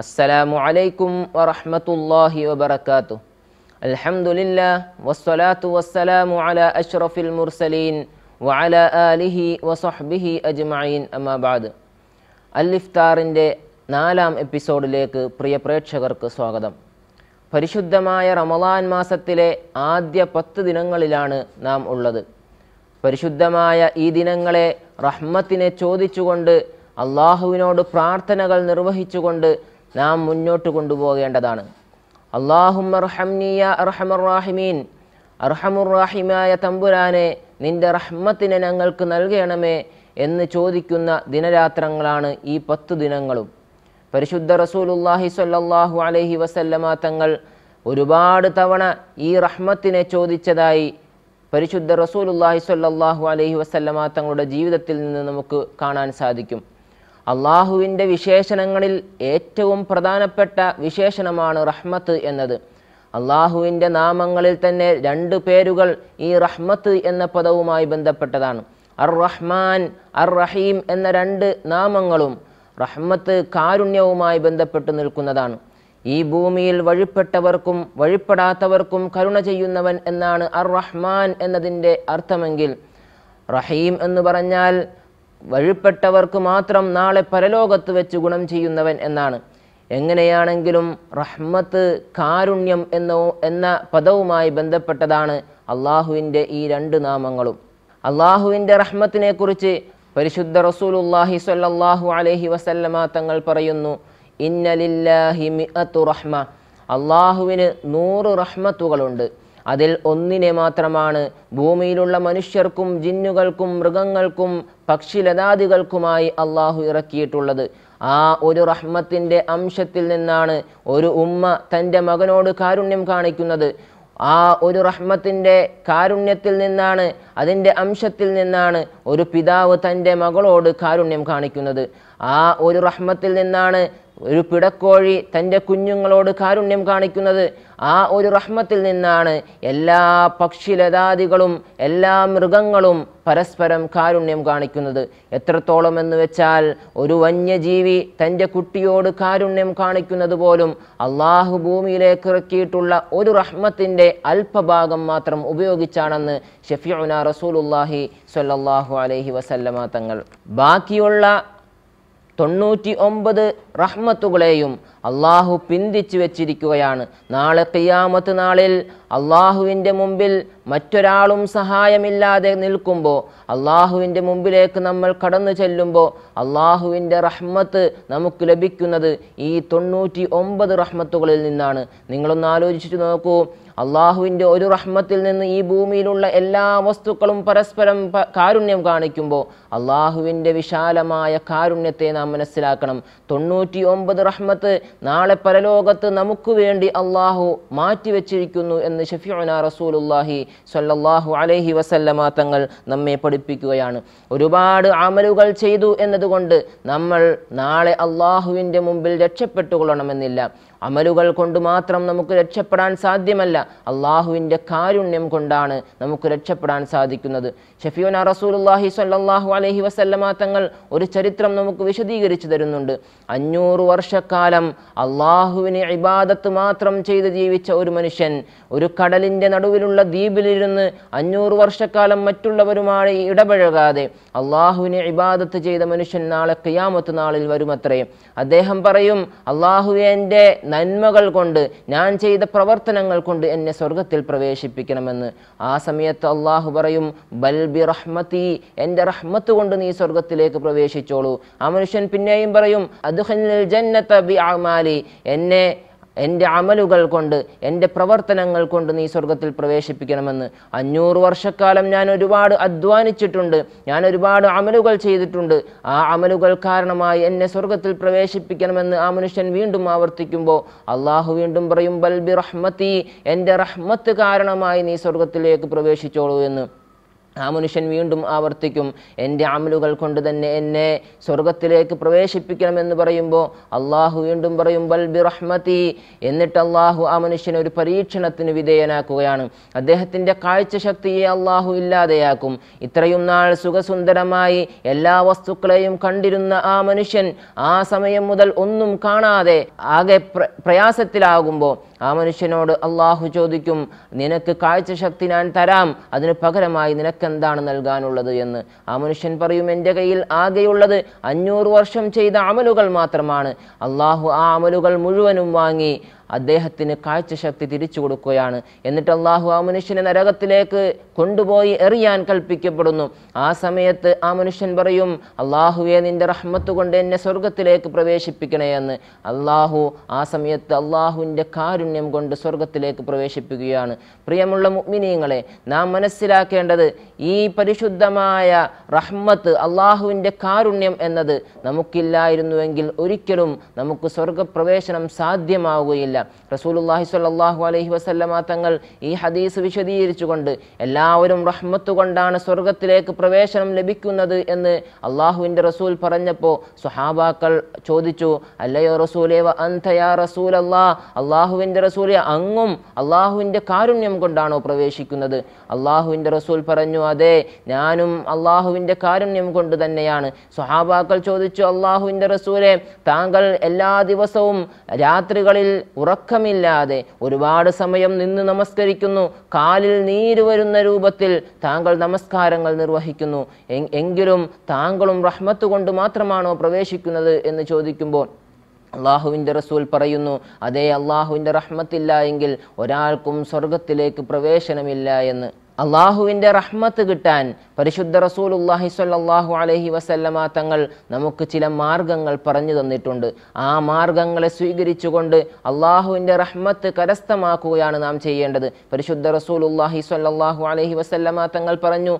അസ്സലാമു അലൈക്കും വറഹമത്തല്ലാഹി വബർക്കാത്തു അൽഹംദുലില്ലാ വസ്സലാത്തു വസ്സലാമു അലാ അഷ്റഫിൽ മുർസലീൻ വഅല ആലിഹി വസഹ്ബിഹി അജ്മഈൻ അമ്മാബാദ് അൽ ഇഫ്താറിൻ്റെ നാലാം എപ്പിസോഡിലേക്ക് പ്രിയ പ്രേക്ഷകർക്ക് സ്വാഗതം പരിശുദ്ധമായ റമലാൻ മാസത്തിലെ ആദ്യ പത്ത് ദിനങ്ങളിലാണ് നാം ഉള്ളത് പരിശുദ്ധമായ ഈ ദിനങ്ങളെ റഹ്മത്തിനെ ചോദിച്ചുകൊണ്ട് അള്ളാഹുവിനോട് പ്രാർത്ഥനകൾ നിർവഹിച്ചുകൊണ്ട് നാം മുന്നോട്ട് കൊണ്ടുപോകേണ്ടതാണ് അള്ളാഹുമർഹംനിയ തമ്പുരാനെ നിന്റെ റഹ്മത്തിന് ഞങ്ങൾക്ക് നൽകണമേ എന്ന് ചോദിക്കുന്ന ദിനരാത്രങ്ങളാണ് ഈ പത്ത് ദിനങ്ങളും പരിശുദ്ധ റസൂലുല്ലാഹി സ്വല്ലല്ലാഹു അലൈഹി വസല്ലമ തങ്ങൾ ഒരുപാട് തവണ ഈ റഹ്മത്തിനെ ചോദിച്ചതായി പരിശുദ്ധ റസൂലുല്ലാഹി സ്വല്ലല്ലാഹു അലൈഹി വസല്ലമ തങ്ങളുടെ ജീവിതത്തിൽ നിന്ന് നമുക്ക് കാണാൻ സാധിക്കും അള്ളാഹുവിൻ്റെ വിശേഷണങ്ങളിൽ ഏറ്റവും പ്രധാനപ്പെട്ട വിശേഷണമാണ് റഹ്മത്ത് എന്നത് അള്ളാഹുവിൻ്റെ നാമങ്ങളിൽ തന്നെ രണ്ട് പേരുകൾ ഈ റഹ്മത്ത് എന്ന പദവുമായി ബന്ധപ്പെട്ടതാണ് അർ റഹ്മാൻ അർ റഹീം എന്ന രണ്ട് നാമങ്ങളും റഹ്മത്ത് കാരുണ്യവുമായി ബന്ധപ്പെട്ട് നിൽക്കുന്നതാണ് ഈ ഭൂമിയിൽ വഴിപ്പെട്ടവർക്കും വഴിപ്പെടാത്തവർക്കും കരുണ ചെയ്യുന്നവൻ എന്നാണ് അർ റഹ്മാൻ എന്നതിൻ്റെ അർത്ഥമെങ്കിൽ റഹീം എന്ന് പറഞ്ഞാൽ വഴിപ്പെട്ടവർക്ക് മാത്രം നാളെ പരലോകത്ത് വെച്ച് ഗുണം ചെയ്യുന്നവൻ എന്നാണ് എങ്ങനെയാണെങ്കിലും റഹ്മത്ത് കാരുണ്യം എന്ന എന്ന പദവുമായി ബന്ധപ്പെട്ടതാണ് അള്ളാഹുവിൻ്റെ ഈ രണ്ട് നാമങ്ങളും അള്ളാഹുവിൻ്റെ റഹ്മത്തിനെക്കുറിച്ച് പരിശുദ്ധ റസൂലുല്ലാഹി സ്വല്ലല്ലാഹു അലൈഹി വസല്ലമ തങ്ങൾ പറയുന്നു ഇന്നലില്ലാഹി മിഅത്തു റഹ്മ അള്ളാഹുവിന് നൂറ് റഹ്മത്തുകളുണ്ട് അതിൽ ഒന്നിനെ മാത്രമാണ് ഭൂമിയിലുള്ള മനുഷ്യർക്കും ജിന്നുകൾക്കും മൃഗങ്ങൾക്കും പക്ഷിലതാദികൾക്കുമായി അള്ളാഹു ഇറക്കിയിട്ടുള്ളത് ആ ഒരു റഹ്മത്തിൻ്റെ അംശത്തിൽ നിന്നാണ് ഒരു ഉമ്മ തൻ്റെ മകനോട് കാരുണ്യം കാണിക്കുന്നത് ആ ഒരു റഹ്മത്തിൻ്റെ കാരുണ്യത്തിൽ നിന്നാണ് അതിൻ്റെ അംശത്തിൽ നിന്നാണ് ഒരു പിതാവ് തൻ്റെ മകളോട് കാരുണ്യം കാണിക്കുന്നത് ആ ഒരു റഹ്മത്തിൽ നിന്നാണ് ഒരു പിടക്കോഴി തൻ്റെ കുഞ്ഞുങ്ങളോട് കാരുണ്യം കാണിക്കുന്നത് ആ ഒരു റഹ്മത്തിൽ നിന്നാണ് എല്ലാ പക്ഷിലതാദികളും എല്ലാ മൃഗങ്ങളും പരസ്പരം കാരുണ്യം കാണിക്കുന്നത് എത്രത്തോളം എന്ന് വെച്ചാൽ ഒരു വന്യജീവി തൻ്റെ കുട്ടിയോട് കാരുണ്യം കാണിക്കുന്നത് പോലും അള്ളാഹു ഭൂമിയിലേക്ക് ഇറക്കിയിട്ടുള്ള ഒരു റഹ്മത്തിൻ്റെ അല്പഭാഗം മാത്രം ഉപയോഗിച്ചാണെന്ന് ഷെഫിയുന റസൂലുല്ലാഹി സൊല്ലാഹു അലൈഹി വസല്ലമ തങ്ങൾ ബാക്കിയുള്ള തൊണ്ണൂറ്റി ഒമ്പത് റഹ്മത്തുകളെയും അള്ളാഹു പിന്തിച്ചു വെച്ചിരിക്കുകയാണ് നാളെ കിയാമത്ത് നാളിൽ അള്ളാഹുവിൻ്റെ മുമ്പിൽ മറ്റൊരാളും സഹായമില്ലാതെ നിൽക്കുമ്പോൾ അള്ളാഹുവിൻ്റെ മുമ്പിലേക്ക് നമ്മൾ കടന്നു ചെല്ലുമ്പോൾ അള്ളാഹുവിൻ്റെ റഹ്മത്ത് നമുക്ക് ലഭിക്കുന്നത് ഈ തൊണ്ണൂറ്റി ഒമ്പത് റഹ്മത്തുകളിൽ നിന്നാണ് നിങ്ങളൊന്ന് ആലോചിച്ചിട്ട് നോക്കൂ അള്ളാഹുവിൻ്റെ ഒരു റഹ്മത്തിൽ നിന്ന് ഈ ഭൂമിയിലുള്ള എല്ലാ വസ്തുക്കളും പരസ്പരം കാരുണ്യം കാണിക്കുമ്പോൾ അള്ളാഹുവിൻ്റെ വിശാലമായ കാരുണ്യത്തെ നാം മനസ്സിലാക്കണം തൊണ്ണൂറ്റി തൊണ്ണൂറ്റി ഒമ്പത് റഹ്മത്ത് നാളെ പരലോകത്ത് നമുക്ക് വേണ്ടി അള്ളാഹു മാറ്റിവെച്ചിരിക്കുന്നു എന്ന് ഷഫിഉന റസൂലുല്ലാഹി സല്ലാഹു അലൈഹി വസല്ലമ തങ്ങൾ നമ്മെ പഠിപ്പിക്കുകയാണ് ഒരുപാട് അമലുകൾ ചെയ്തു എന്നതുകൊണ്ട് നമ്മൾ നാളെ അള്ളാഹുവിൻ്റെ മുമ്പിൽ രക്ഷപ്പെട്ടുകൊള്ളണമെന്നില്ല അമലുകൾ കൊണ്ട് മാത്രം നമുക്ക് രക്ഷപ്പെടാൻ സാധ്യമല്ല അള്ളാഹുവിൻ്റെ കാരുണ്യം കൊണ്ടാണ് നമുക്ക് രക്ഷപ്പെടാൻ സാധിക്കുന്നത് ഷഫീന റസൂലുല്ലാഹി സല്ലാഹു അലഹി വസല്ലമ തങ്ങൾ ഒരു ചരിത്രം നമുക്ക് വിശദീകരിച്ചു തരുന്നുണ്ട് അഞ്ഞൂറ് വർഷക്കാലം അള്ളാഹുവിനെ ഇബാദത്ത് മാത്രം ചെയ്ത് ജീവിച്ച ഒരു മനുഷ്യൻ ഒരു കടലിൻ്റെ നടുവിലുള്ള ദ്വീപിലിരുന്ന് അഞ്ഞൂറ് വർഷക്കാലം മറ്റുള്ളവരുമായി ഇടപഴകാതെ അള്ളാഹുവിനെ ഇബാദത്ത് ചെയ്ത മനുഷ്യൻ നാളെ കിയാമത്ത് നാളിൽ വരുമത്രേ അദ്ദേഹം പറയും അള്ളാഹുവിൻ്റെ നന്മകൾ കൊണ്ട് ഞാൻ ചെയ്ത പ്രവർത്തനങ്ങൾ കൊണ്ട് എന്നെ സ്വർഗത്തിൽ പ്രവേശിപ്പിക്കണമെന്ന് ആ സമയത്ത് അള്ളാഹു പറയും ബൽബി റഹ്മത്തി എൻ്റെ റഹ്മത്ത് കൊണ്ട് നീ സ്വർഗത്തിലേക്ക് പ്രവേശിച്ചോളൂ ആ മനുഷ്യൻ പിന്നെയും പറയും അതുഹനിൽ ജന്നത്ത ബി അമാലി എന്നെ എൻ്റെ അമലുകൾ കൊണ്ട് എൻ്റെ പ്രവർത്തനങ്ങൾ കൊണ്ട് നീ സ്വർഗത്തിൽ പ്രവേശിപ്പിക്കണമെന്ന് അഞ്ഞൂറ് വർഷക്കാലം ഞാൻ ഒരുപാട് അധ്വാനിച്ചിട്ടുണ്ട് ഞാൻ ഒരുപാട് അമലുകൾ ചെയ്തിട്ടുണ്ട് ആ അമലുകൾ കാരണമായി എന്നെ സ്വർഗത്തിൽ പ്രവേശിപ്പിക്കണമെന്ന് ആ മനുഷ്യൻ വീണ്ടും ആവർത്തിക്കുമ്പോൾ അള്ളാഹു വീണ്ടും പറയും ബൽബി റഹ്മത്തി എൻ്റെ റഹ്മത്ത് കാരണമായി നീ സ്വർഗത്തിലേക്ക് പ്രവേശിച്ചോളൂ എന്ന് ആ മനുഷ്യൻ വീണ്ടും ആവർത്തിക്കും എൻ്റെ അമലുകൾ കൊണ്ട് തന്നെ എന്നെ സ്വർഗത്തിലേക്ക് പ്രവേശിപ്പിക്കണമെന്ന് പറയുമ്പോൾ അള്ളാഹു വീണ്ടും പറയും ബൽ ബിറഹ്മതി എന്നിട്ട് അള്ളാഹു ആ മനുഷ്യനെ ഒരു പരീക്ഷണത്തിന് വിധേയനാക്കുകയാണ് അദ്ദേഹത്തിൻ്റെ കാഴ്ചശക്തിയെ അള്ളാഹു ഇല്ലാതെയാക്കും ഇത്രയും നാൾ സുഖസുന്ദരമായി എല്ലാ വസ്തുക്കളെയും കണ്ടിരുന്ന ആ മനുഷ്യൻ ആ സമയം മുതൽ ഒന്നും കാണാതെ ആകെ പ്രയാസത്തിലാകുമ്പോൾ ആ മനുഷ്യനോട് അള്ളാഹു ചോദിക്കും നിനക്ക് കാഴ്ചശക്തി ഞാൻ തരാം അതിന് പകരമായി നിനക്കെന്താണ് നൽകാനുള്ളത് എന്ന് ആ മനുഷ്യൻ പറയും എൻ്റെ കയ്യിൽ ആകെയുള്ളത് അഞ്ഞൂറ് വർഷം ചെയ്ത അമലുകൾ മാത്രമാണ് അള്ളാഹു ആ അമലുകൾ മുഴുവനും വാങ്ങി അദ്ദേഹത്തിന് കാഴ്ചശക്തി തിരിച്ചു കൊടുക്കുകയാണ് എന്നിട്ട് അള്ളാഹു ആ മനുഷ്യനെ നരകത്തിലേക്ക് കൊണ്ടുപോയി എറിയാൻ കൽപ്പിക്കപ്പെടുന്നു ആ സമയത്ത് ആ മനുഷ്യൻ പറയും അള്ളാഹുവെ നിന്റെ റഹ്മത്ത് കൊണ്ട് എന്നെ സ്വർഗത്തിലേക്ക് പ്രവേശിപ്പിക്കണേ എന്ന് അള്ളാഹു ആ സമയത്ത് അള്ളാഹുവിൻ്റെ കാരുണ്യം കൊണ്ട് സ്വർഗത്തിലേക്ക് പ്രവേശിപ്പിക്കുകയാണ് പ്രിയമുള്ള മുഗ്മിനീങ്ങളെ നാം മനസ്സിലാക്കേണ്ടത് ഈ പരിശുദ്ധമായ റഹ്മത്ത് അള്ളാഹുവിൻ്റെ കാരുണ്യം എന്നത് നമുക്കില്ലായിരുന്നുവെങ്കിൽ ഒരിക്കലും നമുക്ക് സ്വർഗപ്രവേശനം സാധ്യമാവുകയില്ല ആവശ്യമില്ല റസൂലുല്ലാഹി സ്വല്ലാഹു അലൈഹി വസല്ലമ തങ്ങൾ ഈ ഹദീസ് വിശദീകരിച്ചുകൊണ്ട് എല്ലാവരും റഹ്മത്ത് കൊണ്ടാണ് സ്വർഗത്തിലേക്ക് പ്രവേശനം ലഭിക്കുന്നത് എന്ന് അള്ളാഹുവിൻ്റെ റസൂൽ പറഞ്ഞപ്പോൾ സുഹാബാക്കൾ ചോദിച്ചു അല്ലയോ റസൂലേവ അന്തയാ റസൂൽ അല്ലാ അള്ളാഹുവിൻ്റെ റസൂലെ അങ്ങും അള്ളാഹുവിൻ്റെ കാരുണ്യം കൊണ്ടാണോ പ്രവേശിക്കുന്നത് അള്ളാഹുവിൻ്റെ റസൂൽ പറഞ്ഞു അതെ ഞാനും അള്ളാഹുവിൻ്റെ കാരുണ്യം കൊണ്ട് തന്നെയാണ് സുഹാബാക്കൾ ചോദിച്ചു അള്ളാഹുവിൻ്റെ റസൂലെ താങ്കൾ എല്ലാ ദിവസവും രാത്രികളിൽ ഉറക്കമില്ലാതെ ഒരുപാട് സമയം നിന്ന് നമസ്കരിക്കുന്നു കാലിൽ നീര് വരുന്ന രൂപത്തിൽ താങ്കൾ നമസ്കാരങ്ങൾ നിർവഹിക്കുന്നു എങ്കിലും താങ്കളും റഹ്മത്ത് കൊണ്ട് മാത്രമാണോ പ്രവേശിക്കുന്നത് എന്ന് ചോദിക്കുമ്പോൾ അള്ളാഹുവിൻ്റെ റസൂൽ പറയുന്നു അതേ അള്ളാഹുവിൻ്റെ റഹ്മത്തില്ല എങ്കിൽ ഒരാൾക്കും സ്വർഗത്തിലേക്ക് പ്രവേശനമില്ല എന്ന് അള്ളാഹുവിൻ്റെ റഹ്മത്ത് കിട്ടാൻ പരിശുദ്ധ റസൂലുല്ലാഹി സ്വല്ലാഹു അലഹി വസല്ലമ തങ്ങൾ നമുക്ക് ചില മാർഗങ്ങൾ പറഞ്ഞു തന്നിട്ടുണ്ട് ആ മാർഗങ്ങളെ സ്വീകരിച്ചുകൊണ്ട് അള്ളാഹുവിൻ്റെ റഹ്മത്ത് കരസ്ഥമാക്കുകയാണ് നാം ചെയ്യേണ്ടത് പരിശുദ്ധ റസൂലുല്ലാഹി സ്വല്ലാഹു അലഹി വസല്ലമ തങ്ങൾ പറഞ്ഞു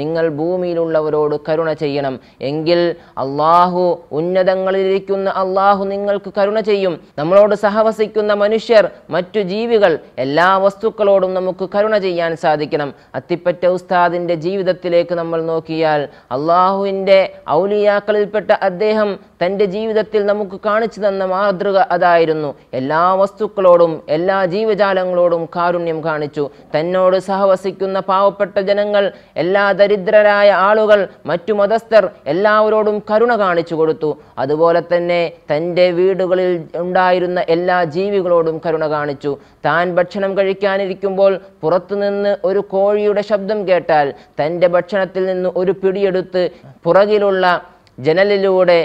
നിങ്ങൾ ഭൂമിയിലുള്ളവരോട് കരുണ ചെയ്യണം എങ്കിൽ അള്ളാഹു ഉന്നതങ്ങളിലിരിക്കുന്ന അള്ളാഹു നിങ്ങൾക്ക് കരുണ ചെയ്യും നമ്മളോട് സഹവസിക്കുന്ന മനുഷ്യർ മറ്റു ജീവികൾ എല്ലാ വസ്തുക്കളോടും നമുക്ക് കരുണ ചെയ്യാൻ സാധിക്കണം അത്തിപ്പറ്റ ഉസ്താദിൻ്റെ ജീവിതത്തിലേക്ക് നമ്മൾ നോക്കിയാൽ അള്ളാഹുവിൻ്റെ ഔലിയാക്കളിൽപ്പെട്ട അദ്ദേഹം തൻ്റെ ജീവിതത്തിൽ നമുക്ക് കാണിച്ചു തന്ന മാതൃക അതായിരുന്നു എല്ലാ വസ്തുക്കളോടും എല്ലാ ജീവജാലങ്ങളോടും കാരുണ്യം കാണിച്ചു തന്നോട് സഹവസിക്കുന്ന പാവപ്പെട്ട ജനങ്ങൾ എല്ലാ ദരിദ്രരായ ആളുകൾ മറ്റു മതസ്ഥർ എല്ലാവരോടും കരുണ കാണിച്ചു കൊടുത്തു അതുപോലെ തന്നെ തൻ്റെ വീടുകളിൽ ഉണ്ടായിരുന്ന എല്ലാ ജീവികളോടും കരുണ കാണിച്ചു താൻ ഭക്ഷണം കഴിക്കാനിരിക്കുമ്പോൾ പുറത്തുനിന്ന് ഒരു കോഴിയുടെ ശബ്ദം കേട്ടാൽ തൻ്റെ ഭക്ഷണത്തിൽ നിന്ന് ഒരു പിടിയെടുത്ത് പുറകിലുള്ള ജനലിലൂടെ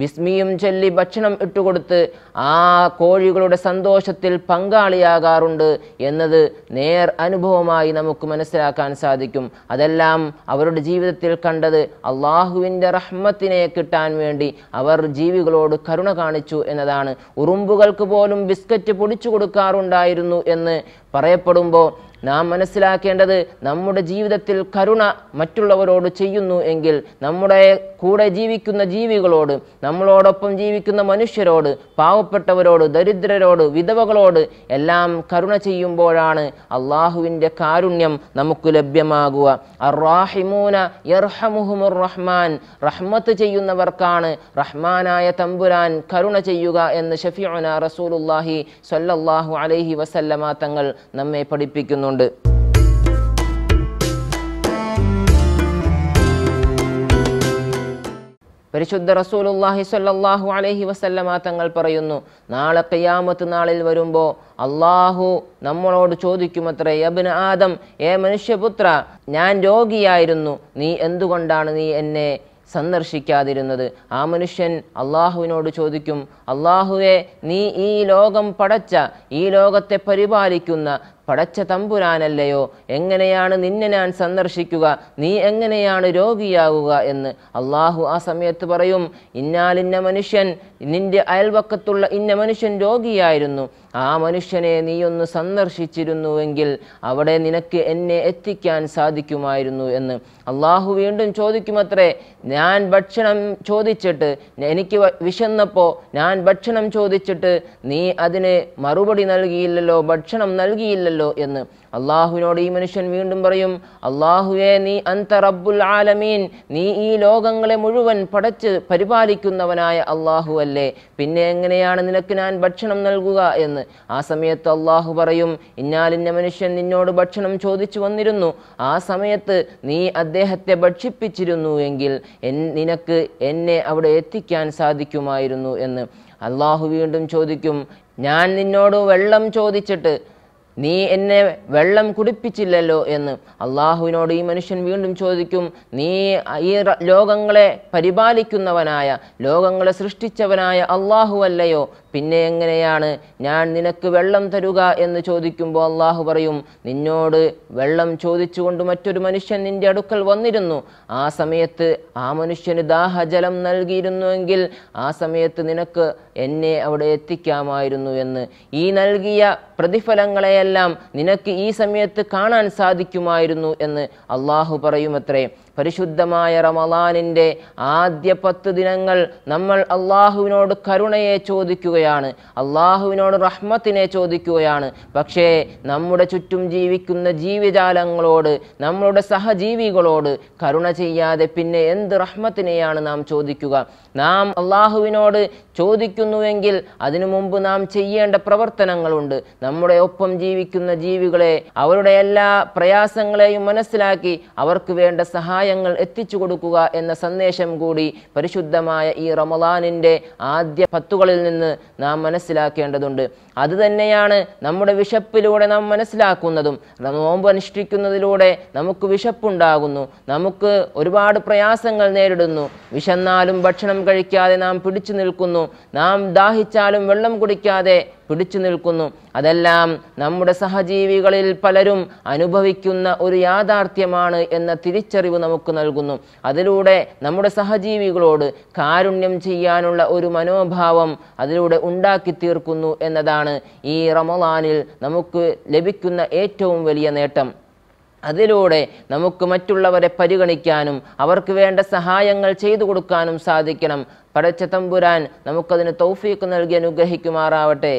വിസ്മിയും ചൊല്ലി ഭക്ഷണം ഇട്ടുകൊടുത്ത് ആ കോഴികളുടെ സന്തോഷത്തിൽ പങ്കാളിയാകാറുണ്ട് എന്നത് നേർ അനുഭവമായി നമുക്ക് മനസ്സിലാക്കാൻ സാധിക്കും അതെല്ലാം അവരുടെ ജീവിതത്തിൽ കണ്ടത് അള്ളാഹുവിൻ്റെ റഹ്മത്തിനെ കിട്ടാൻ വേണ്ടി അവർ ജീവികളോട് കരുണ കാണിച്ചു എന്നതാണ് ഉറുമ്പുകൾക്ക് പോലും ബിസ്ക്കറ്റ് പൊടിച്ചു കൊടുക്കാറുണ്ടായിരുന്നു എന്ന് പറയപ്പെടുമ്പോൾ നാം മനസ്സിലാക്കേണ്ടത് നമ്മുടെ ജീവിതത്തിൽ കരുണ മറ്റുള്ളവരോട് ചെയ്യുന്നു എങ്കിൽ നമ്മുടെ കൂടെ ജീവിക്കുന്ന ജീവികളോട് നമ്മളോടൊപ്പം ജീവിക്കുന്ന മനുഷ്യരോട് പാവപ്പെട്ടവരോട് ദരിദ്രരോട് വിധവകളോട് എല്ലാം കരുണ ചെയ്യുമ്പോഴാണ് അള്ളാഹുവിൻ്റെ കാരുണ്യം നമുക്ക് ലഭ്യമാകുക അറാഹിമൂന യർഹമുഹുമുർ റഹ്മാൻ റഹ്മത്ത് ചെയ്യുന്നവർക്കാണ് റഹ്മാനായ തമ്പുരാൻ കരുണ ചെയ്യുക എന്ന് ഷഫിയോന റസൂലുല്ലാഹി സല്ലല്ലാഹു അലൈഹി വസല്ലമ തങ്ങൾ നമ്മെ പഠിപ്പിക്കുന്നു ചെയ്യുന്നുണ്ട് പരിശുദ്ധ റസൂലുല്ലാഹി സ്വല്ലല്ലാഹു അലൈഹി വസല്ലമ തങ്ങൾ പറയുന്നു നാളെ കയ്യാമത്ത് നാളിൽ വരുമ്പോൾ അള്ളാഹു നമ്മളോട് ചോദിക്കുമത്രേ അബിന് ആദം ഏ മനുഷ്യപുത്ര ഞാൻ രോഗിയായിരുന്നു നീ എന്തുകൊണ്ടാണ് നീ എന്നെ സന്ദർശിക്കാതിരുന്നത് ആ മനുഷ്യൻ അള്ളാഹുവിനോട് ചോദിക്കും അള്ളാഹുവെ നീ ഈ ലോകം പടച്ച ഈ ലോകത്തെ പരിപാലിക്കുന്ന പടച്ച തമ്പുരാനല്ലയോ എങ്ങനെയാണ് നിന്നെ ഞാൻ സന്ദർശിക്കുക നീ എങ്ങനെയാണ് രോഗിയാകുക എന്ന് അള്ളാഹു ആ സമയത്ത് പറയും ഇന്നാലിന്ന മനുഷ്യൻ നിന്റെ അയൽവക്കത്തുള്ള ഇന്ന മനുഷ്യൻ രോഗിയായിരുന്നു ആ മനുഷ്യനെ നീയൊന്ന് സന്ദർശിച്ചിരുന്നുവെങ്കിൽ അവിടെ നിനക്ക് എന്നെ എത്തിക്കാൻ സാധിക്കുമായിരുന്നു എന്ന് അള്ളാഹു വീണ്ടും ചോദിക്കുമത്രേ ഞാൻ ഭക്ഷണം ചോദിച്ചിട്ട് എനിക്ക് വിശന്നപ്പോൾ ഞാൻ ഭക്ഷണം ചോദിച്ചിട്ട് നീ അതിന് മറുപടി നൽകിയില്ലല്ലോ ഭക്ഷണം നൽകിയില്ലല്ലോ എന്ന് അള്ളാഹുവിനോട് ഈ മനുഷ്യൻ വീണ്ടും പറയും അള്ളാഹുവേ നീ അന്ത റബ്ബുൽ ആലമീൻ നീ ഈ ലോകങ്ങളെ മുഴുവൻ പടച്ച് പരിപാലിക്കുന്നവനായ അള്ളാഹു അല്ലേ പിന്നെ എങ്ങനെയാണ് നിനക്ക് ഞാൻ ഭക്ഷണം നൽകുക എന്ന് ആ സമയത്ത് അള്ളാഹു പറയും ഇന്നാലിന്ന മനുഷ്യൻ നിന്നോട് ഭക്ഷണം ചോദിച്ചു വന്നിരുന്നു ആ സമയത്ത് നീ അദ്ദേഹത്തെ ഭക്ഷിപ്പിച്ചിരുന്നു എങ്കിൽ നിനക്ക് എന്നെ അവിടെ എത്തിക്കാൻ സാധിക്കുമായിരുന്നു എന്ന് അള്ളാഹു വീണ്ടും ചോദിക്കും ഞാൻ നിന്നോട് വെള്ളം ചോദിച്ചിട്ട് നീ എന്നെ വെള്ളം കുടിപ്പിച്ചില്ലല്ലോ എന്ന് അള്ളാഹുവിനോട് ഈ മനുഷ്യൻ വീണ്ടും ചോദിക്കും നീ ഈ ലോകങ്ങളെ പരിപാലിക്കുന്നവനായ ലോകങ്ങളെ സൃഷ്ടിച്ചവനായ അള്ളാഹു അല്ലയോ പിന്നെ എങ്ങനെയാണ് ഞാൻ നിനക്ക് വെള്ളം തരുക എന്ന് ചോദിക്കുമ്പോൾ അള്ളാഹു പറയും നിന്നോട് വെള്ളം ചോദിച്ചുകൊണ്ട് മറ്റൊരു മനുഷ്യൻ നിന്റെ അടുക്കൽ വന്നിരുന്നു ആ സമയത്ത് ആ മനുഷ്യന് ദാഹജലം നൽകിയിരുന്നുവെങ്കിൽ ആ സമയത്ത് നിനക്ക് എന്നെ അവിടെ എത്തിക്കാമായിരുന്നു എന്ന് ഈ നൽകിയ പ്രതിഫലങ്ങളെയെല്ലാം നിനക്ക് ഈ സമയത്ത് കാണാൻ സാധിക്കുമായിരുന്നു എന്ന് അള്ളാഹു പറയുമത്രേ പരിശുദ്ധമായ റമലാനിൻ്റെ ആദ്യ പത്ത് ദിനങ്ങൾ നമ്മൾ അള്ളാഹുവിനോട് കരുണയെ ചോദിക്കുകയാണ് അള്ളാഹുവിനോട് റഹ്മത്തിനെ ചോദിക്കുകയാണ് പക്ഷേ നമ്മുടെ ചുറ്റും ജീവിക്കുന്ന ജീവജാലങ്ങളോട് നമ്മളുടെ സഹജീവികളോട് കരുണ ചെയ്യാതെ പിന്നെ എന്ത് റഹ്മത്തിനെയാണ് നാം ചോദിക്കുക നാം അള്ളാഹുവിനോട് ചോദിക്കുന്നുവെങ്കിൽ അതിനു മുമ്പ് നാം ചെയ്യേണ്ട പ്രവർത്തനങ്ങളുണ്ട് നമ്മുടെ ഒപ്പം ജീവിക്കുന്ന ജീവികളെ അവരുടെ എല്ലാ പ്രയാസങ്ങളെയും മനസ്സിലാക്കി അവർക്ക് വേണ്ട സഹായം സഹായങ്ങൾ എത്തിച്ചു കൊടുക്കുക എന്ന സന്ദേശം കൂടി പരിശുദ്ധമായ ഈ റമലാനിൻ്റെ ആദ്യ പത്തുകളിൽ നിന്ന് നാം മനസ്സിലാക്കേണ്ടതുണ്ട് അത് തന്നെയാണ് നമ്മുടെ വിശപ്പിലൂടെ നാം മനസ്സിലാക്കുന്നതും നോമ്പ് അനുഷ്ഠിക്കുന്നതിലൂടെ നമുക്ക് വിശപ്പുണ്ടാകുന്നു നമുക്ക് ഒരുപാട് പ്രയാസങ്ങൾ നേരിടുന്നു വിശന്നാലും ഭക്ഷണം കഴിക്കാതെ നാം പിടിച്ചു നിൽക്കുന്നു നാം ദാഹിച്ചാലും വെള്ളം കുടിക്കാതെ പിടിച്ചു നിൽക്കുന്നു അതെല്ലാം നമ്മുടെ സഹജീവികളിൽ പലരും അനുഭവിക്കുന്ന ഒരു യാഥാർത്ഥ്യമാണ് എന്ന തിരിച്ചറിവ് നമുക്ക് നൽകുന്നു അതിലൂടെ നമ്മുടെ സഹജീവികളോട് കാരുണ്യം ചെയ്യാനുള്ള ഒരു മനോഭാവം അതിലൂടെ ഉണ്ടാക്കി തീർക്കുന്നു എന്നതാണ് എന്നതാണ് ഈ റമദാനിൽ നമുക്ക് ലഭിക്കുന്ന ഏറ്റവും വലിയ നേട്ടം അതിലൂടെ നമുക്ക് മറ്റുള്ളവരെ പരിഗണിക്കാനും അവർക്ക് വേണ്ട സഹായങ്ങൾ ചെയ്തു കൊടുക്കാനും സാധിക്കണം പടച്ച തമ്പുരാൻ നമുക്കതിന് തൗഫീക്ക് നൽകി അനുഗ്രഹിക്കുമാറാവട്ടെ